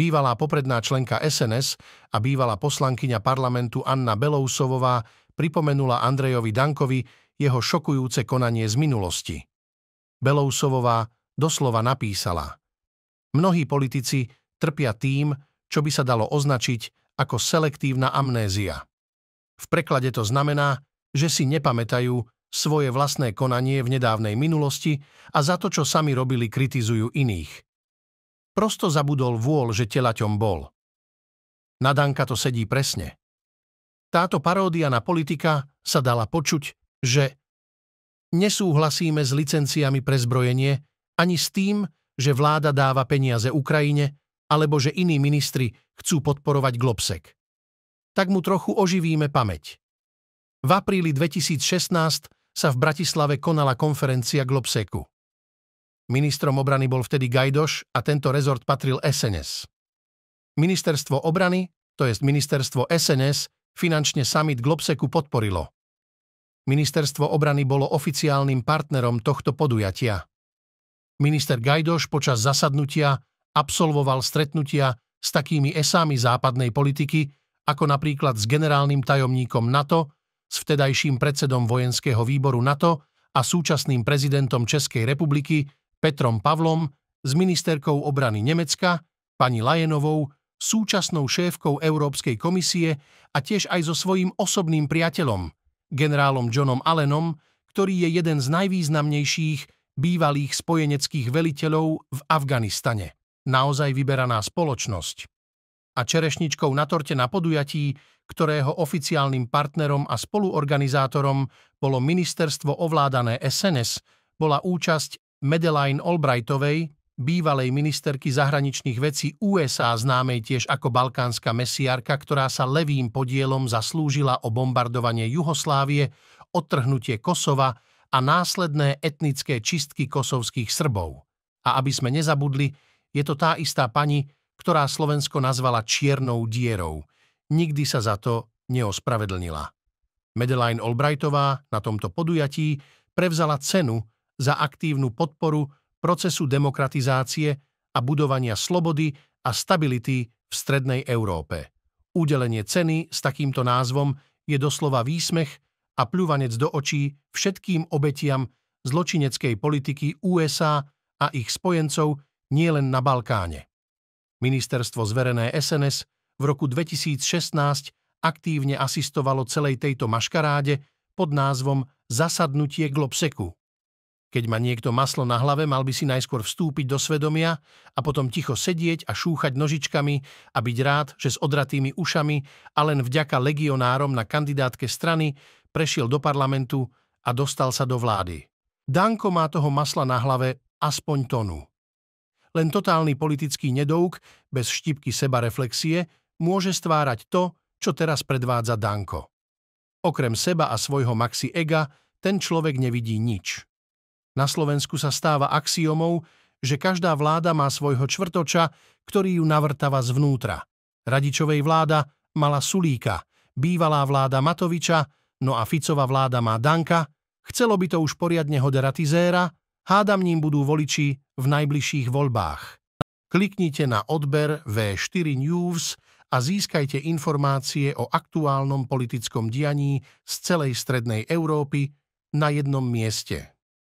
Bývalá popredná členka SNS a bývalá poslankyňa parlamentu Anna Belousovová pripomenula Andrejovi Dankovi jeho šokujúce konanie z minulosti. Belousovová doslova napísala Mnohí politici trpia tým, čo by sa dalo označiť ako selektívna amnézia. V preklade to znamená, že si nepamätajú svoje vlastné konanie v nedávnej minulosti a za to, čo sami robili, kritizujú iných. Prosto zabudol vôľ, že telaťom bol. Danka to sedí presne. Táto paródia na politika sa dala počuť, že nesúhlasíme s licenciami pre zbrojenie ani s tým, že vláda dáva peniaze Ukrajine alebo že iní ministri chcú podporovať Globsek. Tak mu trochu oživíme pamäť. V apríli 2016 sa v Bratislave konala konferencia Globseku. Ministrom obrany bol vtedy Gajdoš a tento rezort patril SNS. Ministerstvo obrany, to jest ministerstvo SNS, finančne summit Globseku podporilo. Ministerstvo obrany bolo oficiálnym partnerom tohto podujatia. Minister Gajdoš počas zasadnutia absolvoval stretnutia s takými esami západnej politiky, ako napríklad s generálnym tajomníkom NATO, s vtedajším predsedom vojenského výboru NATO a súčasným prezidentom Českej republiky Petrom Pavlom, s ministerkou obrany Nemecka, pani Lajenovou, súčasnou šéfkou Európskej komisie a tiež aj so svojím osobným priateľom, generálom Johnom Allenom, ktorý je jeden z najvýznamnejších bývalých spojeneckých veliteľov v Afganistane. Naozaj vyberaná spoločnosť. A čerešničkou na torte na podujatí, ktorého oficiálnym partnerom a spoluorganizátorom bolo ministerstvo ovládané SNS, bola účasť Madeleine Albrightovej, bývalej ministerky zahraničných vecí USA známej tiež ako balkánska mesiarka, ktorá sa levým podielom zaslúžila o bombardovanie Jugoslávie, odtrhnutie Kosova a následné etnické čistky kosovských Srbov. A aby sme nezabudli, je to tá istá pani, ktorá Slovensko nazvala čiernou dierou. Nikdy sa za to neospravedlnila. Madeleine Albrightová na tomto podujatí prevzala cenu, za aktívnu podporu procesu demokratizácie a budovania slobody a stability v strednej Európe. Udelenie ceny s takýmto názvom je doslova výsmech a pľúvanec do očí všetkým obetiam zločineckej politiky USA a ich spojencov nielen na Balkáne. Ministerstvo zverené SNS v roku 2016 aktívne asistovalo celej tejto maškaráde pod názvom Zasadnutie Globseku. Keď má niekto maslo na hlave, mal by si najskôr vstúpiť do svedomia a potom ticho sedieť a šúchať nožičkami a byť rád, že s odratými ušami a len vďaka legionárom na kandidátke strany prešiel do parlamentu a dostal sa do vlády. Danko má toho masla na hlave aspoň tonu. Len totálny politický nedouk, bez štipky reflexie môže stvárať to, čo teraz predvádza Danko. Okrem seba a svojho maxi ega, ten človek nevidí nič. Na Slovensku sa stáva axiomou, že každá vláda má svojho čvrtoča, ktorý ju navrtava zvnútra. Radičovej vláda mala Sulíka, bývalá vláda Matoviča, no a Ficová vláda má Danka, chcelo by to už poriadne hoderatizéra, hádam ním budú voliči v najbližších voľbách. Kliknite na odber V4 News a získajte informácie o aktuálnom politickom dianí z celej strednej Európy na jednom mieste.